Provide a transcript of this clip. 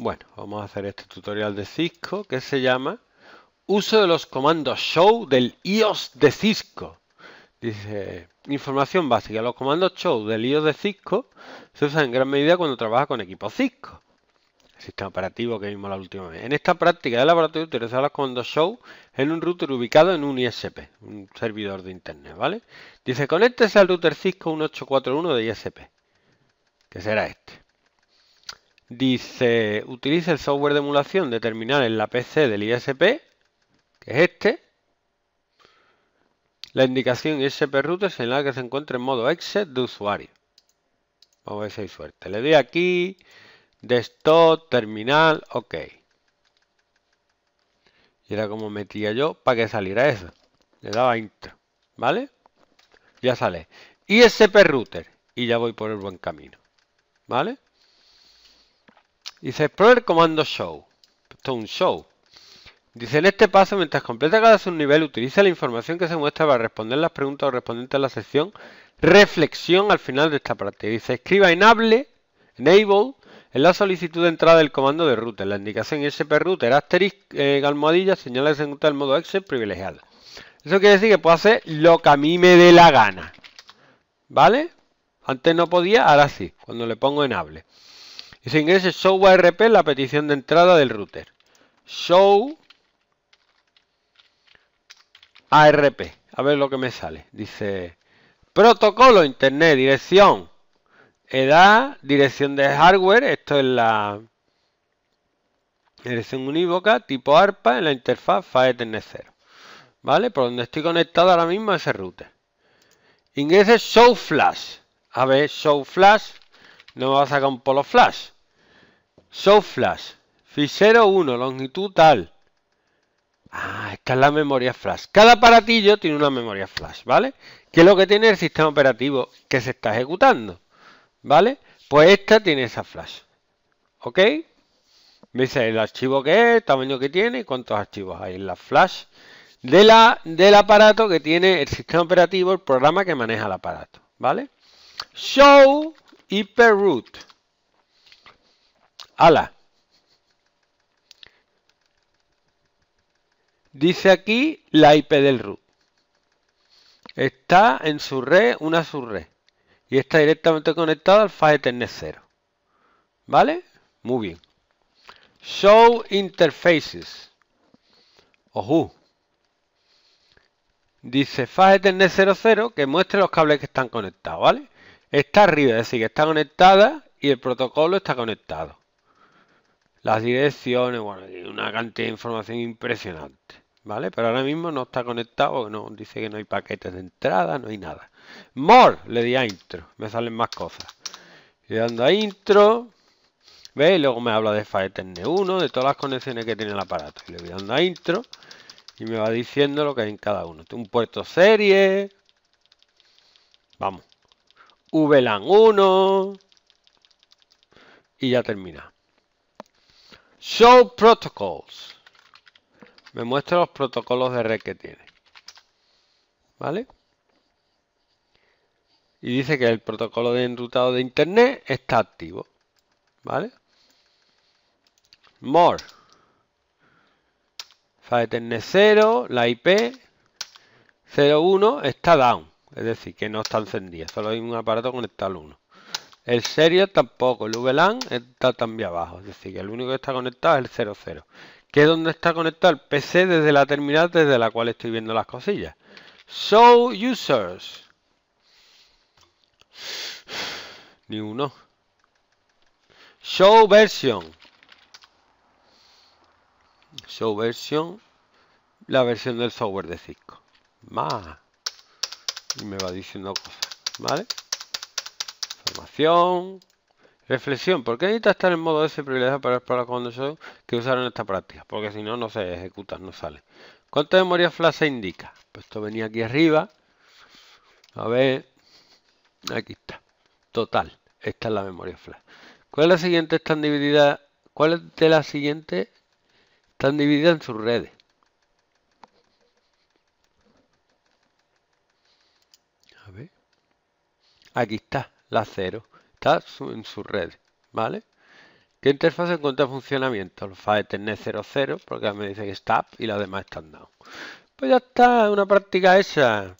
Bueno, vamos a hacer este tutorial de Cisco que se llama Uso de los comandos show del IOS de Cisco. Dice, información básica. Los comandos show del IOS de Cisco se usan en gran medida cuando trabaja con equipos Cisco. El sistema operativo que vimos la última vez. En esta práctica de laboratorio utiliza los comandos show en un router ubicado en un ISP, un servidor de internet, ¿vale? Dice, conéctese al router Cisco 1841 de ISP, que será este. Dice, utilice el software de emulación de terminal en la PC del ISP, que es este. La indicación ISP router en la que se encuentra en modo exit de usuario. Vamos a ver si hay suerte. Le doy aquí, desktop, terminal, ok. Y era como metía yo para que saliera eso. Le daba intro, ¿vale? Ya sale. ISP router. Y ya voy por el buen camino, ¿vale? Dice, explore el comando show. Esto es un show. Dice, en este paso, mientras completa cada subnivel, utiliza la información que se muestra para responder las preguntas correspondientes a la sección reflexión al final de esta parte. Dice, escriba enable, enable, en la solicitud de entrada del comando de router. La indicación router asterisk asterisco eh, almohadilla señala que el modo Excel privilegiado. Eso quiere decir que puedo hacer lo que a mí me dé la gana. ¿Vale? Antes no podía, ahora sí, cuando le pongo enable. Dice ingrese show ARP la petición de entrada del router. Show ARP. A ver lo que me sale. Dice protocolo, internet, dirección, edad, dirección de hardware. Esto es la dirección unívoca, tipo ARPA en la interfaz FA 0. ¿Vale? Por donde estoy conectado ahora mismo a ese router. Ingrese show flash. A ver, show flash. No me va a sacar un polo flash. Show flash. Fichero 1, longitud tal. Ah, esta es la memoria flash. Cada aparatillo tiene una memoria flash, ¿vale? Que es lo que tiene el sistema operativo que se está ejecutando, ¿vale? Pues esta tiene esa flash, ¿ok? Me dice el archivo que es, tamaño que tiene y cuántos archivos hay en la flash del aparato que tiene el sistema operativo, el programa que maneja el aparato, ¿vale? Show root Ala. Dice aquí la IP del root. Está en su red, una subred. Y está directamente conectado al fa Ethernet 0. ¿Vale? Muy bien. Show interfaces. Ojo. Dice file 0 00 que muestre los cables que están conectados, ¿vale? está arriba, es decir, que está conectada y el protocolo está conectado. Las direcciones, bueno, una cantidad de información impresionante, ¿vale? Pero ahora mismo no está conectado, no, dice que no hay paquetes de entrada, no hay nada. More, le di a intro, me salen más cosas. Le dando a intro, ¿veis? Luego me habla de de 1, de todas las conexiones que tiene el aparato. Y le voy dando a intro y me va diciendo lo que hay en cada uno. Este un puerto serie, vamos. VLAN 1 y ya termina. Show protocols. Me muestra los protocolos de red que tiene. ¿Vale? Y dice que el protocolo de enrutado de internet está activo. ¿Vale? More. tener 0, la IP 01 está down. Es decir, que no está encendida. Solo hay un aparato conectado al 1. El serio tampoco. El VLAN está también abajo. Es decir, que el único que está conectado es el 00. Que es donde está conectado el PC desde la terminal desde la cual estoy viendo las cosillas. Show users. Ni uno. Show version. Show version. La versión del software de Cisco. Más y me va diciendo cosas, ¿vale? Formación, reflexión, ¿por qué necesita estar en modo S privilegio para, para cuando son que usaron esta práctica? Porque si no, no se ejecuta, no sale. ¿Cuánta memoria flash se indica? Pues esto venía aquí arriba, a ver, aquí está, total, esta es la memoria flash. ¿Cuál es la siguiente están divididas? ¿Cuál de las siguientes están divididas en sus redes? Aquí está, la 0. Está en su red, ¿vale? ¿Qué interfaz encuentra funcionamiento? Alfa tener 00, porque me dice que está up y la demás están down. Pues ya está, una práctica esa.